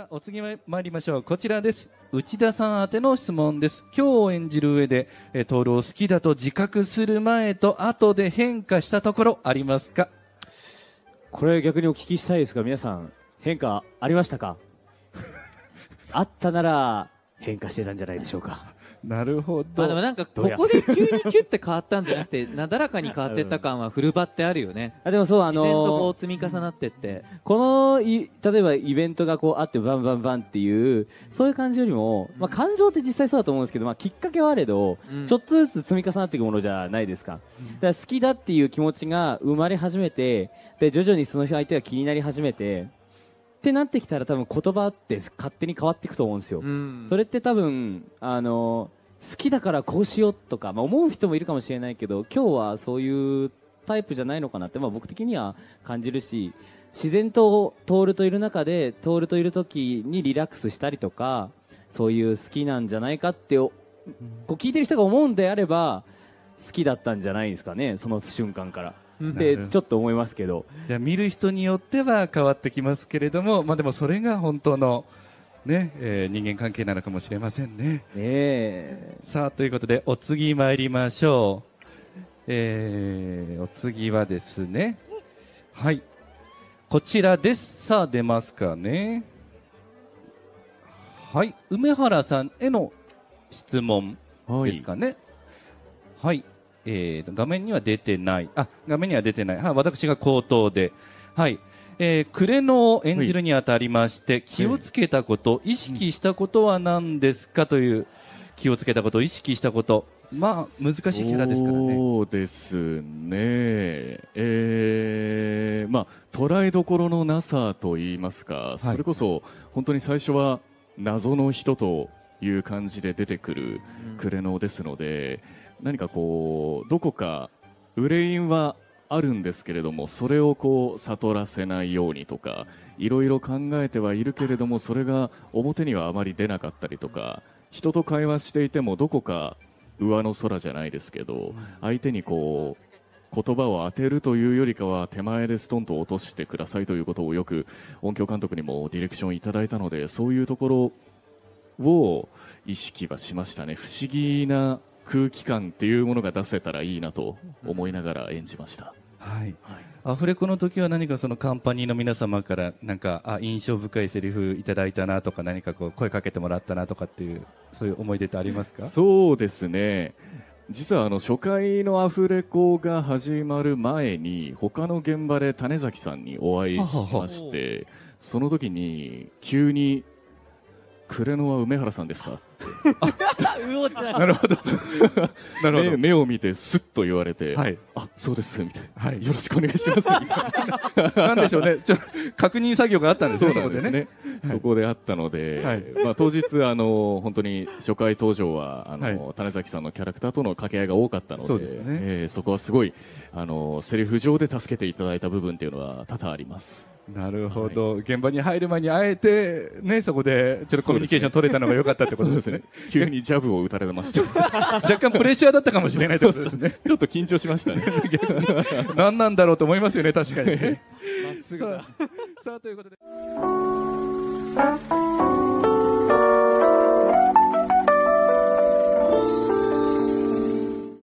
はお次は参りましょう。こちらです。内田さん宛ての質問です。今日を演じる上で、えー、トを好きだと自覚する前と後で変化したところありますかこれ逆にお聞きしたいですが、皆さん、変化ありましたか あったなら、変化してたんじゃないでしょうか。なるほど。まあ、でもなんか、ここで急にキュって変わったんじゃなくて、なだらかに変わってった感はフルバってあるよね。あ、でもそう、あのー、こう積み重なってって。この、い、例えばイベントがこうあってバンバンバンっていう、そういう感じよりも、まあ感情って実際そうだと思うんですけど、まあきっかけはあれど、ちょっとずつ積み重なっていくものじゃないですか。だから好きだっていう気持ちが生まれ始めて、で、徐々にその相手が気になり始めて、ってなってきたら多分言葉って勝手に変わっていくと思うんですよ。うん、それって多分、あの、好きだからこうしようとか、まあ、思う人もいるかもしれないけど、今日はそういうタイプじゃないのかなって、まあ、僕的には感じるし、自然と徹るといる中で、徹るといる時にリラックスしたりとか、そういう好きなんじゃないかってこう聞いてる人が思うんであれば、好きだったんじゃないですかね、その瞬間から。ってちょっと思いますけどじゃ見る人によっては変わってきますけれども、まあ、でもそれが本当の、ねえー、人間関係なのかもしれませんね。ねさあということでお次参りましょう、えー、お次はですねはいこちらですさあ出ますかねはい梅原さんへの質問ですかね。はいえー、画面には出てない、あ画面には出てない、は私が口頭で、はい、えー、暮のを演じるにあたりまして、気をつけたこと、意識したことは何ですかという、気をつけたこと、意識したこと、まあ、難しいキャラですからね。そうですね。えー、まあ、捉えどころのなさと言いますか、それこそ、本当に最初は謎の人という感じで出てくる呉れのですので、うん何かこうどこか憂いはあるんですけれどもそれをこう悟らせないようにとかいろいろ考えてはいるけれどもそれが表にはあまり出なかったりとか人と会話していてもどこか上の空じゃないですけど相手にこう言葉を当てるというよりかは手前でストンと落としてくださいということをよく音響監督にもディレクションいただいたのでそういうところを意識はしましたね不思議な空気感っていうものが出せたらいいなと思いながら演じました。はい、アフレコの時は何かそのカンパニーの皆様からなんかあ印象深いセリフいただいたなとか何かこう声かけてもらったなとかっていうそういう思い出ってありますかそうですね実はあの初回のアフレコが始まる前に他の現場で種崎さんにお会いしましてその時に急に「クレノは梅原さんですか?」ちゃなるほど。なるほど。目を見てすっと言われて、はい、あ、そうですみたいな、はい、よろしくお願いしますな。なんでしょうね。ちょ確認作業があったんですね。そうですね。そこであったので、はい、まあ、当日あの本当に初回登場はあの、はい、種崎さんのキャラクターとの掛け合いが多かったのでそ、ね、えー、そこはすごいあのセリフ上で助けていただいた部分っていうのは多々あります。なるほど、はい、現場に入る前にあえて、ね、そこでちょっとコミュニケーション取れたのが良かったってことですね、ね、急にジャブを打たれました 若干プレッシャーだったかもしれないってことですね ちょっと緊張しましたね何なんだろうと思いますよね確かにね まっすぐださあということで